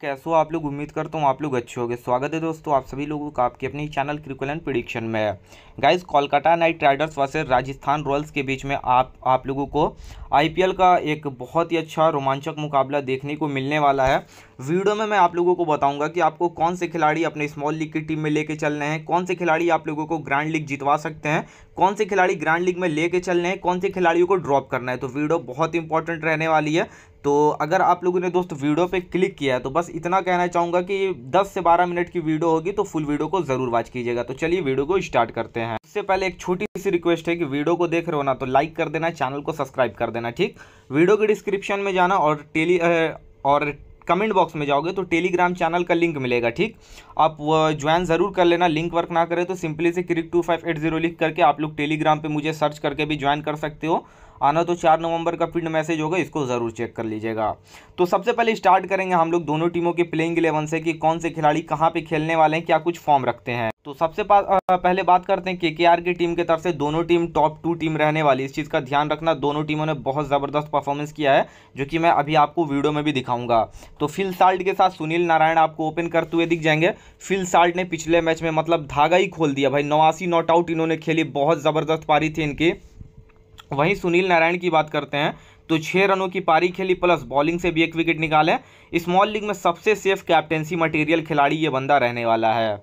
कैसे हो आप लोग उम्मीद करता हूँ आप लोग अच्छे होंगे स्वागत है दोस्तों आप सभी लोगों का आपके अपने चैनल क्रिकुल एंड प्रिडिक्शन में guys guys Kolkata Knight Riders versus Rajasthan Royals के बीच में आप आप लोगों को आईपीएल का एक बहुत ही अच्छा रोमांचक मुकाबला देखने को मिलने वाला है वीडियो में मैं आप लोगों को बताऊंगा कि आपको कौन से खिलाड़ी अपने स्मॉल लीग की टीम में लेके चलने हैं कौन से खिलाड़ी आप लोगों को ग्रैंड लीग जितवा सकते हैं कौन से खिलाड़ी ग्रैंड लीग में लेके चलने हैं कौन से खिलाड़ियों को ड्रॉप करना है तो वीडियो बहुत इंपॉर्टेंट रहने वाली है तो अगर आप लोगों ने दोस्त वीडियो पे क्लिक किया है तो बस इतना कहना चाहूँगा कि 10 से 12 मिनट की वीडियो होगी तो फुल वीडियो को ज़रूर वॉच कीजिएगा तो चलिए वीडियो को स्टार्ट करते हैं उससे पहले एक छोटी सी रिक्वेस्ट है कि वीडियो को देख रहे हो ना तो लाइक कर देना चैनल को सब्सक्राइब कर देना ठीक वीडियो के डिस्क्रिप्शन में जाना और टेली और कमेंट बॉक्स में जाओगे तो टेलीग्राम चैनल का लिंक मिलेगा ठीक आप ज्वाइन ज़रूर कर लेना लिंक वर्क ना करें तो सिंपली से crick two five eight zero लिख करके आप लोग टेलीग्राम पर मुझे सर्च करके भी ज्वाइन कर सकते हो आना तो चार नवंबर का फील्ड मैसेज होगा इसको ज़रूर चेक कर लीजिएगा तो सबसे पहले स्टार्ट करेंगे हम लोग दोनों टीमों के प्लेइंग इलेवन से कि कौन से खिलाड़ी कहाँ पे खेलने वाले हैं क्या कुछ फॉर्म रखते हैं तो सबसे पहले बात करते हैं केकेआर की टीम की तरफ से दोनों टीम टॉप टू टीम रहने वाली इस चीज़ का ध्यान रखना दोनों टीमों ने बहुत ज़बरदस्त परफॉर्मेंस किया है जो कि मैं अभी आपको वीडियो में भी दिखाऊंगा तो फिल साल्ट के साथ सुनील नारायण आपको ओपन करते हुए दिख जाएंगे फिल साल्ट ने पिछले मैच में मतलब धागा ही खोल दिया भाई नवासी नॉट आउट इन्होंने खेली बहुत ज़बरदस्त पारी थी इनकी वहीं सुनील नारायण की बात करते हैं तो छः रनों की पारी खेली प्लस बॉलिंग से भी एक विकेट निकाले स्मॉल लीग में सबसे सेफ कैप्टेंसी मटेरियल खिलाड़ी ये बंदा रहने वाला है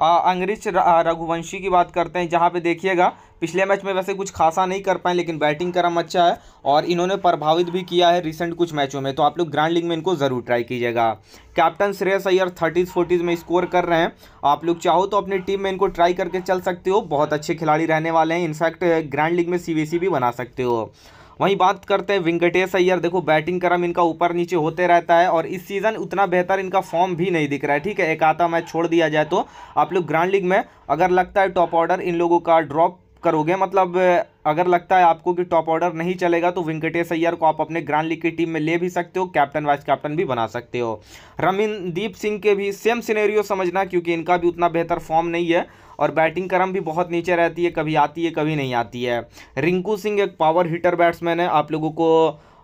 अंग्रेज रघुवंशी की बात करते हैं जहाँ पे देखिएगा पिछले मैच में वैसे कुछ खासा नहीं कर पाए लेकिन बैटिंग क्रम अच्छा है और इन्होंने प्रभावित भी किया है रिसेंट कुछ मैचों में तो आप लोग ग्रांड लीग में इनको ज़रूर ट्राई कीजिएगा captain Shreyas Iyer thirties forties में स्कोर कर रहे हैं आप लोग चाहो तो अपनी टीम में इनको ट्राई करके चल सकते हो बहुत अच्छे खिलाड़ी रहने वाले हैं इनफैक्ट ग्रैंड लीग में सी भी बना सकते हो वहीं बात करते हैं वेंकटेश अय्यर देखो बैटिंग क्रम इनका ऊपर नीचे होते रहता है और इस सीज़न उतना बेहतर इनका फॉर्म भी नहीं दिख रहा है ठीक है एक आता मैच छोड़ दिया जाए तो आप लोग ग्रांड लीग में अगर लगता है टॉप ऑर्डर इन लोगों का ड्रॉप करोगे मतलब अगर लगता है आपको कि टॉप ऑर्डर नहीं चलेगा तो वेंकटेश अय्यर को आप अपने ग्रांड लीग की टीम में ले भी सकते हो कैप्टन वाइस कैप्टन भी बना सकते हो रमिनदीप सिंह के भी सेम सिनेरियो समझना क्योंकि इनका भी उतना बेहतर फॉर्म नहीं है और बैटिंग क्रम भी बहुत नीचे रहती है कभी आती है कभी नहीं आती है रिंकू सिंह एक पावर हिटर बैट्समैन है आप लोगों को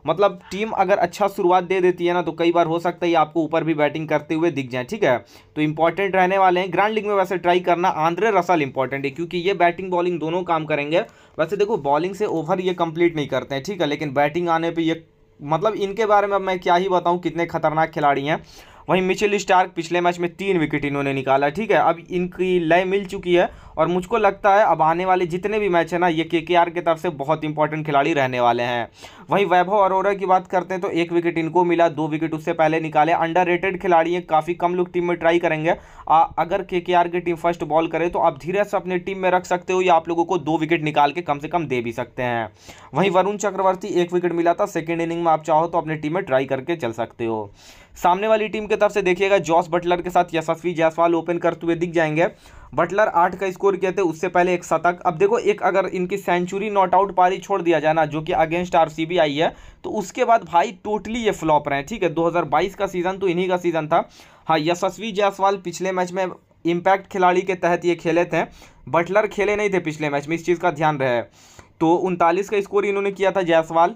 मतलब टीम अगर अच्छा शुरुआत दे देती है ना तो कई बार हो सकता है आपको ऊपर भी बैटिंग करते हुए दिख जाए ठीक है तो इंपॉर्टेंट रहने वाले हैं ग्रैंड लीग में वैसे ट्राई करना आंद्रे रसल इंपॉर्टेंट है क्योंकि ये बैटिंग बॉलिंग दोनों काम करेंगे वैसे देखो बॉलिंग से ओवर ये कंप्लीट नहीं करते हैं ठीक है लेकिन बैटिंग आने पर ये मतलब इनके बारे में अब मैं क्या ही बताऊँ कितने खतरनाक खिलाड़ी हैं वहीं मिचिल स्टार्क पिछले मैच में तीन विकेट इन्होंने निकाला ठीक है अब इनकी लय मिल चुकी है और मुझको लगता है अब आने वाले जितने भी मैच हैं ना ये के के आर की तरफ से बहुत इंपॉर्टेंट खिलाड़ी रहने वाले हैं वहीं वैभव अरोरा की बात करते हैं तो एक विकेट इनको मिला दो विकेट उससे पहले निकाले अंडर खिलाड़ी हैं काफ़ी कम लोग टीम में ट्राई करेंगे आ, अगर के के आर की टीम फर्स्ट बॉल करे तो आप धीरे से अपने टीम में रख सकते हो या आप लोगों को दो विकेट निकाल के कम से कम दे भी सकते हैं वहीं वरुण चक्रवर्ती एक विकेट मिला था सेकेंड इनिंग में आप चाहो तो अपने टीम में ट्राई करके चल सकते हो सामने वाली टीम की तरफ से देखिएगा जॉस बटलर के साथ यशस्वी जायसवाल ओपन करते हुए दिख जाएंगे बटलर आठ का स्कोर किए थे उससे पहले एक शतक अब देखो एक अगर इनकी सेंचुरी नॉट आउट पारी छोड़ दिया जाए ना जो कि अगेंस्ट आर आई है तो उसके बाद भाई टोटली ये फ्लॉप रहे ठीक है 2022 का सीज़न तो इन्हीं का सीज़न था हाँ यशस्वी जायसवाल पिछले मैच में इम्पैक्ट खिलाड़ी के तहत ये खेले थे बटलर खेले नहीं थे पिछले मैच में इस चीज़ का ध्यान रहे तो उनतालीस का स्कोर इन्होंने किया था जायसवाल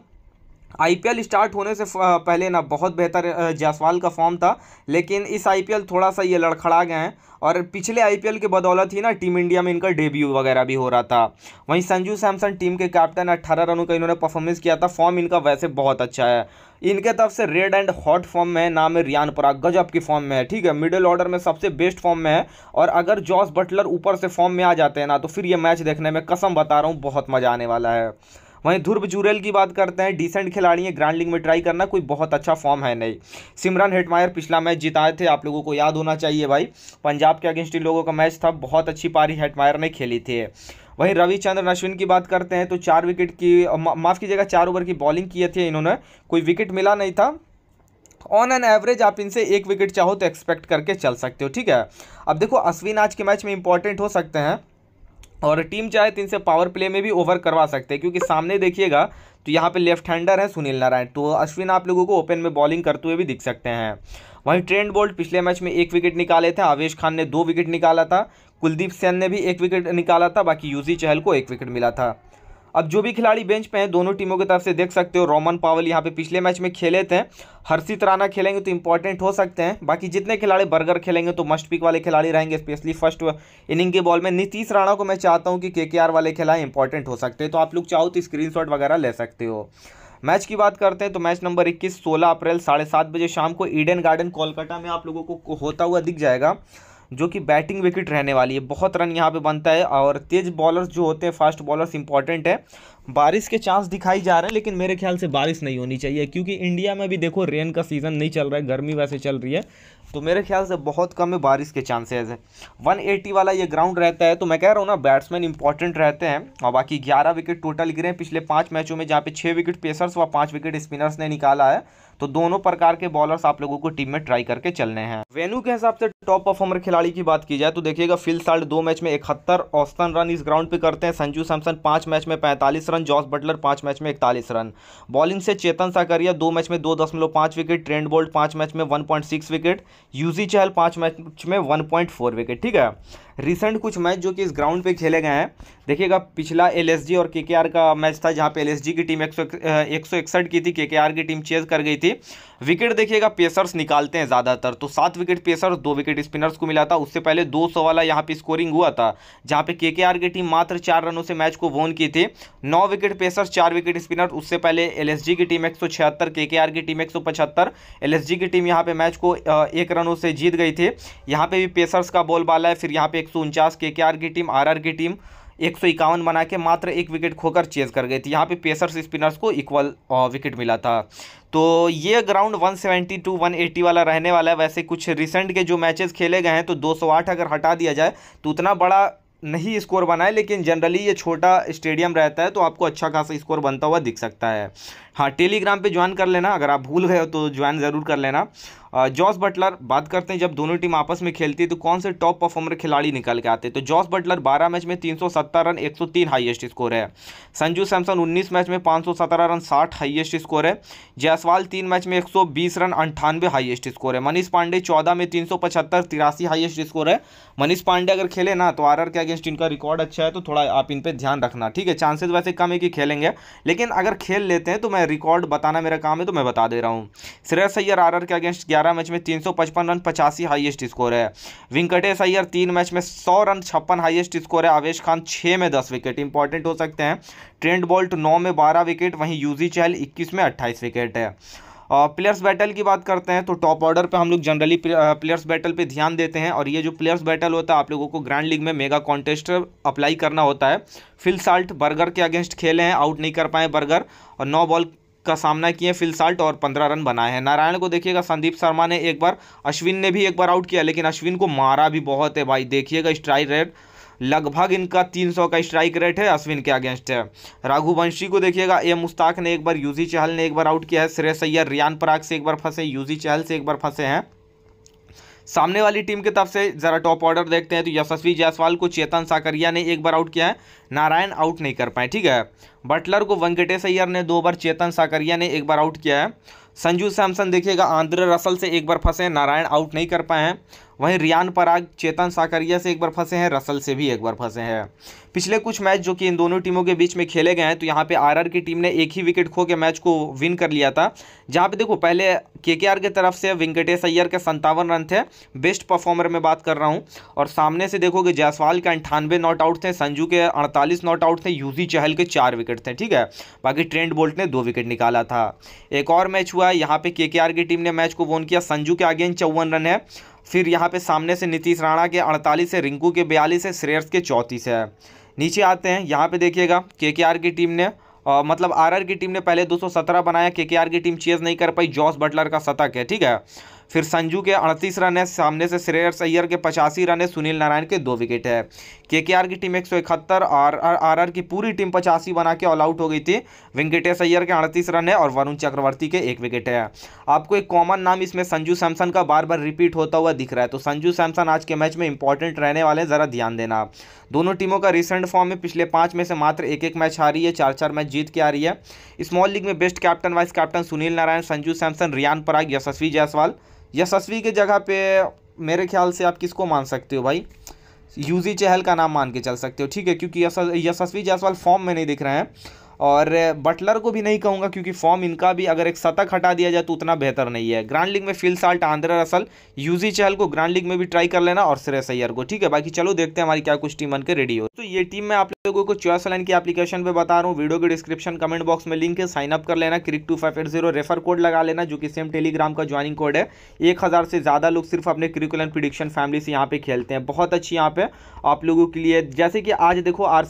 आईपीएल स्टार्ट होने से पहले ना बहुत बेहतर जायसवाल का फॉर्म था लेकिन इस आईपीएल थोड़ा सा ये लड़खड़ा गए हैं और पिछले आईपीएल के बदौलत ही ना टीम इंडिया में इनका डेब्यू वगैरह भी हो रहा था वहीं संजू सैमसन टीम के कैप्टन अट्ठारह रनों का इन्होंने परफॉर्मेंस किया था फॉर्म इनका वैसे बहुत अच्छा है इनके तरफ से रेड एंड हॉट फॉर्म में है नाम है रियान पराग गजब की फॉर्म में है ठीक है मिडिल ऑर्डर में सबसे बेस्ट फॉर्म में है और अगर जॉस बटलर ऊपर से फॉर्म में आ जाते हैं ना तो फिर ये मैच देखने में कसम बता रहा हूँ बहुत मज़ा आने वाला है वहीं ध्रुव जुरेल की बात करते हैं डिसेंट खिलाड़ी हैं ग्रांड लीग में ट्राई करना कोई बहुत अच्छा फॉर्म है नहीं सिमरन हेटमायर पिछला मैच जिताए थे आप लोगों को याद होना चाहिए भाई पंजाब के अगेंस्ट इन लोगों का मैच था बहुत अच्छी पारी हेटमायर ने खेली थी वहीं रविचंद्रन अश्विन की बात करते हैं तो चार विकेट की माफ़ कीजिएगा चार ओवर की बॉलिंग किए थे इन्होंने कोई विकेट मिला नहीं था ऑन एन एवरेज आप इनसे एक विकेट चाहो तो एक्सपेक्ट करके चल सकते हो ठीक है अब देखो अश्विन आज के मैच में इंपॉर्टेंट हो सकते हैं और टीम चाहे तीन से पावर प्ले में भी ओवर करवा सकते हैं क्योंकि सामने देखिएगा तो यहाँ पे लेफ्ट हैंडर है सुनील नारायण तो अश्विन आप लोगों को ओपन में बॉलिंग करते हुए भी दिख सकते हैं वहीं ट्रेंड बोल्ट पिछले मैच में एक विकेट निकाले थे आवेश खान ने दो विकेट निकाला था कुलदीप सेन ने भी एक विकेट निकाला था बाकी यूजी चहल को एक विकेट मिला था अब जो भी खिलाड़ी बेंच पे हैं दोनों टीमों की तरफ से देख सकते हो रोमन पावल यहाँ पे पिछले मैच में खेले थे हर्षित राणा खेलेंगे तो इंपॉर्टेंट हो सकते हैं बाकी जितने खिलाड़ी बर्गर खेलेंगे तो मस्ट पिक वाले खिलाड़ी रहेंगे स्पेशली फर्स्ट इनिंग के बॉल में नीतीश राणा को मैं चाहता हूँ कि के वाले खिलाड़ी इंपॉर्टेंट हो सकते हैं तो आप लोग चाहो तो स्क्रीन वगैरह ले सकते हो मैच की बात करते हैं तो मैच नंबर इक्कीस सोलह अप्रैल साढ़े सात बजे शाम को ईडन गार्डन कोलकाता में आप लोगों को होता हुआ दिख जाएगा जो कि बैटिंग विकेट रहने वाली है बहुत रन यहाँ पे बनता है और तेज़ बॉलर्स जो होते हैं फास्ट बॉलर्स इंपॉर्टेंट है बारिश के चांस दिखाई जा रहे हैं लेकिन मेरे ख्याल से बारिश नहीं होनी चाहिए क्योंकि इंडिया में भी देखो रेन का सीज़न नहीं चल रहा है गर्मी वैसे चल रही है तो मेरे ख्याल से बहुत कम है बारिश के चांसेज है वन वाला ये ग्राउंड रहता है तो मैं कह रहा हूँ ना बैट्समैन इंपॉर्टेंट रहते हैं और बाकी ग्यारह विकेट टोटल गिरे हैं पिछले पाँच मैचों में जहाँ पे छः विकेट पेसर्स व पाँच विकेट स्पिनर्स ने निकाला है तो दोनों प्रकार के बॉलर्स आप लोगों को टीम में ट्राई करके चलने हैं वेन्यू के हिसाब से टॉप परफॉर्मर खिलाड़ी की बात की जाए तो देखिएगा फिल साल्ट दो मैच में इकहत्तर औस्तन रन इस ग्राउंड पे करते हैं संजू सैमसन पांच मैच में पैंतालीस रन रन जॉस बटलर पाँच मैच में इकतालीस रन बॉलिंग से चेतन साकरिया दो मैच में दो दशमलव पाँच विकेट ट्रेंड बोल्ट पाँच मैच में one point six wicket Yuzi Chahal पाँच मैच में वन पॉइंट फोर विकेट ठीक है रिसेंट कुछ मैच जो कि इस ग्राउंड पे खेले गए हैं देखिएगा पिछला एल और के का मैच था जहाँ पे एल की टीम एक सौ की थी के की टीम चेज कर गई थी विकेट देखिएगा पेसर्स निकालते हैं ज़्यादातर तो सात विकेट पेसर्स दो विकेट स्पिनर्स को मिला था उससे पहले दो सौ वाला यहाँ पे स्कोरिंग हुआ था जहाँ पे केकेआर की टीम मात्र चार रनों से मैच को वोन की थी नौ विकेट पेसर्स चार विकेट स्पिनर उससे पहले एल की टीम एक सौ केकेआर की टीम एक सौ की टीम यहाँ पे मैच को एक रनों से जीत गई थी यहाँ पे भी पेसर्स का बॉल बाला है फिर यहाँ पे एक सौ की टीम आर की टीम एक बना के मात्र एक विकेट खोकर चेज कर गई थी यहाँ पे पेसर्स स्पिनर्स को इक्वल विकेट मिला था तो ये ग्राउंड 172 180 वाला रहने वाला है वैसे कुछ रिसेंट के जो मैचेस खेले गए हैं तो 208 अगर हटा दिया जाए तो उतना बड़ा नहीं स्कोर बनाए लेकिन जनरली ये छोटा स्टेडियम रहता है तो आपको अच्छा खासा स्कोर बनता हुआ दिख सकता है हाँ टेलीग्राम पे ज्वाइन कर लेना अगर आप भूल गए हो तो ज्वाइन ज़रूर कर लेना जॉस बटलर बात करते हैं जब दोनों टीम आपस में खेलती है तो कौन से टॉप परफॉर्मर खिलाड़ी निकल के आते हैं तो जॉस बटलर 12 मैच में 370 रन 103 हाईएस्ट स्कोर है संजू सैमसन 19 मैच में 517 रन 60 हाईएस्ट स्कोर है जयसवाल तीन मैच में 120 रन अंठानवे हाईएस्ट स्कोर है मनीष पांडे चौदह में तीन सौ हाईएस्ट स्कोर है मनीष पांडे अगर खेले ना तो आर के अगेंस्ट इनका रिकॉर्ड अच्छा है तो थोड़ा आप इन पर ध्यान रखना ठीक है चांसेज वैसे कम है कि खेलेंगे लेकिन अगर खेल लेते हैं तो मैं रिकॉर्ड बताना मेरा काम है तो मैं बता दे रहा हूँ श्रेयस सैयर आर के अगेंस्ट ग्यारह मैच में तीन रन पचासी हाइएस्ट स्कोर है वेंकटेश अय्यर तीन मैच में सौ रन छप्पन हाइएस्ट स्कोर है आवेश खान छः में दस विकेट इंपॉर्टेंट हो सकते हैं ट्रेंड बोल्ट नौ में बारह विकेट वहीं यूजी चहल इक्कीस में अट्ठाईस विकेट है प्लेयर्स बैटल की बात करते हैं तो टॉप ऑर्डर पे हम लोग जनरली प्लेयर्स बैटल पे ध्यान देते हैं और ये जो प्लेयर्स बैटल होता है आप लोगों को ग्रैंड लीग में मेगा कॉन्टेस्ट अप्लाई करना होता है फिल साल्ट बर्गर के अगेंस्ट खेले हैं आउट नहीं कर पाए बर्गर और नौ बॉल का सामना किए फिलसाल्ट और पंद्रह रन बनाए हैं नारायण को देखिएगा संदीप शर्मा ने एक बार अश्विन ने भी एक बार आउट किया लेकिन अश्विन को मारा भी बहुत है भाई देखिएगा स्ट्राइक रेट लगभग इनका 300 का स्ट्राइक रेट है अश्विन के अगेंस्ट है राघुवंशी को देखिएगा ए मुश्ताक ने एक बार यूजी चहल ने एक बार आउट किया है श्रेयस अय्यर रियान पराग से एक बार फंसे यूजी चहल से एक बार फंसे हैं सामने वाली टीम की तरफ से ज़रा टॉप ऑर्डर देखते हैं तो यशस्वी जायसवाल को चेतन साकरिया ने एक बार आउट किया है नारायण आउट नहीं कर पाए ठीक है बटलर को वेंकटेश अय्यर ने दो बार चेतन साकरिया ने एक बार आउट किया है संजू सैमसन देखिएगा आंद्रे रसल से एक बार फंसे नारायण आउट नहीं कर पाए हैं वहीं रियान पराग चेतन साकरिया से एक बार फंसे हैं रसल से भी एक बार फंसे हैं पिछले कुछ मैच जो कि इन दोनों टीमों के बीच में खेले गए हैं तो यहाँ पे आरआर की टीम ने एक ही विकेट खो के मैच को विन कर लिया था जहाँ पे देखो पहले केकेआर की तरफ से वेंकटेश अय्यर के संतावन रन थे बेस्ट परफॉर्मर में बात कर रहा हूँ और सामने से देखोगे जायसवाल के अंठानवे नॉट आउट थे संजू के अड़तालीस नॉट आउट थे यूजी चहल के चार विकेट थे ठीक है बाकी ट्रेंड बोल्ट ने दो विकेट निकाला था एक और मैच हुआ यहाँ पे के की टीम ने मैच को वोन किया संजू के आगे चौवन रन है फिर यहाँ पे सामने से नीतीश राणा के अड़तालीस है रिंकू के बयालीस है श्रेयस के चौंतीस है नीचे आते हैं यहाँ पे देखिएगा केकेआर की टीम ने आ, मतलब आरआर की टीम ने पहले 217 बनाया केकेआर की टीम चेज नहीं कर पाई जॉस बटलर का शतक है ठीक है फिर संजू के अड़तीस रन है सामने से श्रेयस अय्यर के पचासी रन है सुनील नारायण के दो विकेट है के की टीम एक और आर आर की पूरी टीम पचासी बना के ऑल आउट हो गई थी वेंकटेश अय्यर के अड़तीस रन है और वरुण चक्रवर्ती के एक विकेट है आपको एक कॉमन नाम इसमें संजू सैमसन का बार बार रिपीट होता हुआ दिख रहा है तो संजू सैमसन आज के मैच में इंपॉर्टेंट रहने वाले हैं ज़रा ध्यान देना दोनों टीमों का रिसेंट फॉर्म में पिछले पाँच में से मात्र एक एक मैच हारी है चार चार मैच जीत के आ रही है स्मॉल लीग में best captain vice captain Sunil Narine Sanju Samson Riyan Parag Yashasvi Jaiswal Yashasvi के जगह पे मेरे ख्याल से आप किसको मान सकते हो भाई यूजी चहल का नाम मान के चल सकते हो ठीक है क्योंकि यशस्वी जायसवाल फॉर्म में नहीं दिख रहे हैं और बटलर को भी नहीं कहूँगा क्योंकि फॉर्म इनका भी अगर एक शतक हटा दिया जाए तो उतना बेहतर नहीं है ग्रांड लीग में Phil Salt Andre Russell Yuzi Chahal को ग्रांड लीग में भी ट्राई कर लेना और श्रेय सैयर को ठीक है बाकी चलो देखते हैं हमारी क्या कुछ टीम बनकर रेडी हो तो ये टीम मैं आप लोगों को चॉइस लाइन की एप्लीकेशन पर बता रहा हूँ वीडियो के डिस्क्रिप्शन कमेंट बॉक्स में लिंक है साइन अप कर लेना crick two five eight zero refer code लगा लेना जो कि सेम टेलीग्राम का ज्वाइनिंग कोड है एक हज़ार से ज़्यादा लोग सिर्फ अपने क्रिकुलर प्रिडिक्शन फैमिली से यहाँ पे खेलते हैं बहुत अच्छी यहाँ पे आप लोगों के लिए जैसे कि आज देखो आर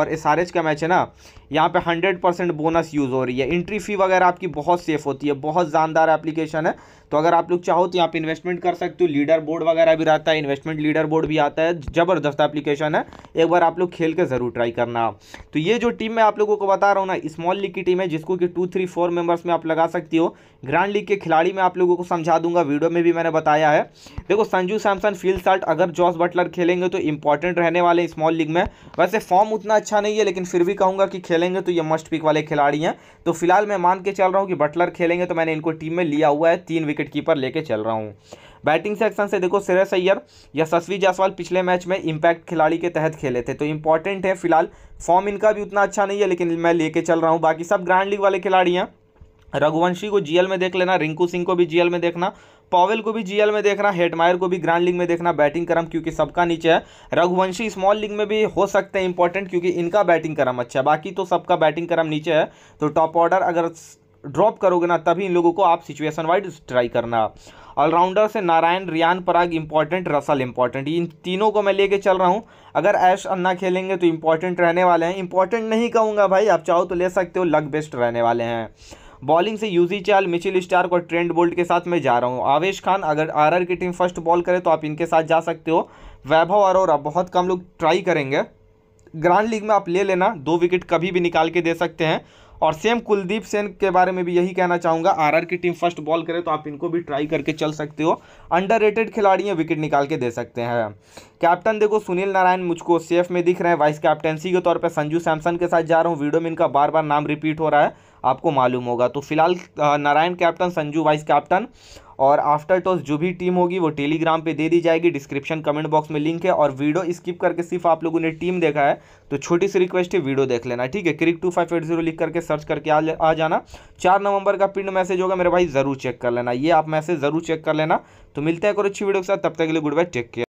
और एस का मैच है ना यहाँ पे 100 परसेंट बोनस यूज़ हो रही है एंट्री फ़ी वगैरह आपकी बहुत सेफ़ होती है बहुत जानदार एप्लीकेशन है तो अगर आप लोग चाहो तो यहाँ पे इन्वेस्टमेंट कर सकते हो लीडर बोर्ड वगैरह भी रहता है इन्वेस्टमेंट लीडर बोर्ड भी आता है ज़बरदस्त एप्लीकेशन है एक बार आप लोग खेल के ज़रूर ट्राई करना तो ये जो टीम मैं आप लोगों को बता रहा हूँ ना स्मॉल लीग की टीम है जिसको कि टू थ्री फोर मेम्बर्स में आप लगा सकती हो ग्रांड लीग के खिलाड़ी मैं आप लोगों को समझा दूंगा वीडियो में भी मैंने बताया है देखो संजू सैमसन फील्ड साल्ट अगर जॉस बटलर खेलेंगे तो इंपॉर्टेंट रहने वाले स्मॉल लीग में वैसे फॉर्म उतना अच्छा नहीं है लेकिन फिर भी कहूँगा कि खेलेंगे तो ये मस्ट पिक वाले खिलाड़ी हैं तो फिलहाल मैं मान के चल रहा हूँ कि बटलर खेलेंगे तो मैंने इनको टीम में लिया हुआ है तीन विकेट कीपर लेके चल रहा हूँ बैटिंग सेक्शन से देखो श्रेयस सैयर या सस्वी जायसवाल पिछले मैच में इम्पैक्ट खिलाड़ी के तहत खेले थे तो इंपॉर्टेंट है फिलहाल फॉर्म इनका भी उतना अच्छा नहीं है लेकिन मैं लेके चल रहा हूँ बाकी सब ग्रैंड लीग वाले खिलाड़ी हैं रघुवंशी को जीएल में देख लेना रिंकू सिंह को भी जीएल में देखना पॉवेल को भी जीएल में देखना हेडमायर को भी ग्रैंड लीग में देखना बैटिंग क्रम क्योंकि सबका नीचे है रघुवंशी स्मॉल लीग में भी हो सकते हैं इंपॉर्टेंट क्योंकि इनका बैटिंग क्रम अच्छा है बाकी तो सबका बैटिंग क्रम नीचे है तो टॉप ऑर्डर अगर ड्रॉप करोगे ना तभी इन लोगों को आप सिचुएशन वाइज ट्राई करना ऑलराउंडर से Narine Riyan Parag important Russell important इन तीनों को मैं लेके चल रहा हूँ अगर ऐश अन्ना खेलेंगे तो इंपॉर्टेंट रहने वाले हैं इंपॉर्टेंट नहीं कहूँगा भाई आप चाहो तो ले सकते हो लक बेस्ट रहने वाले हैं बॉलिंग से यूजी चाल मिचिल स्टार्क और ट्रेंड बोल्ट के साथ मैं जा रहा हूँ आवेश खान अगर आर की टीम फर्स्ट बॉल करे तो आप इनके साथ जा सकते हो वैभव अरोरा बहुत कम लोग ट्राई करेंगे ग्रांड लीग में आप ले लेना दो विकेट कभी भी निकाल के दे सकते हैं और सेम कुलदीप सेन के बारे में भी यही कहना चाहूँगा आरआर की टीम फर्स्ट बॉल करे तो आप इनको भी ट्राई करके चल सकते हो अंडर रेटेड खिलाड़ी हैं विकेट निकाल के दे सकते हैं कैप्टन देखो सुनील नारायण मुझको सेफ में दिख रहे हैं वाइस कैप्टनसी के तौर पर संजू सैमसन के साथ जा रहा हूँ वीडियो में इनका बार बार नाम रिपीट हो रहा है आपको मालूम होगा तो फिलहाल Narine captain Sanju vice captain और आफ्टर टॉस जो भी टीम होगी वो टेलीग्राम पे दे दी जाएगी डिस्क्रिप्शन कमेंट बॉक्स में लिंक है और वीडियो स्किप करके सिर्फ आप लोगों ने टीम देखा है तो छोटी सी रिक्वेस्ट है वीडियो देख लेना ठीक है cric two five eight zero लिख करके सर्च करके आ, आ जाना चार नवंबर का पिंड मैसेज होगा मेरे भाई जरूर चेक कर लेना ये आप मैसेज जरूर चेक कर लेना तो मिलते हैं और अच्छी वीडियो के साथ तब तक के लिए गुड बाय टेक केयर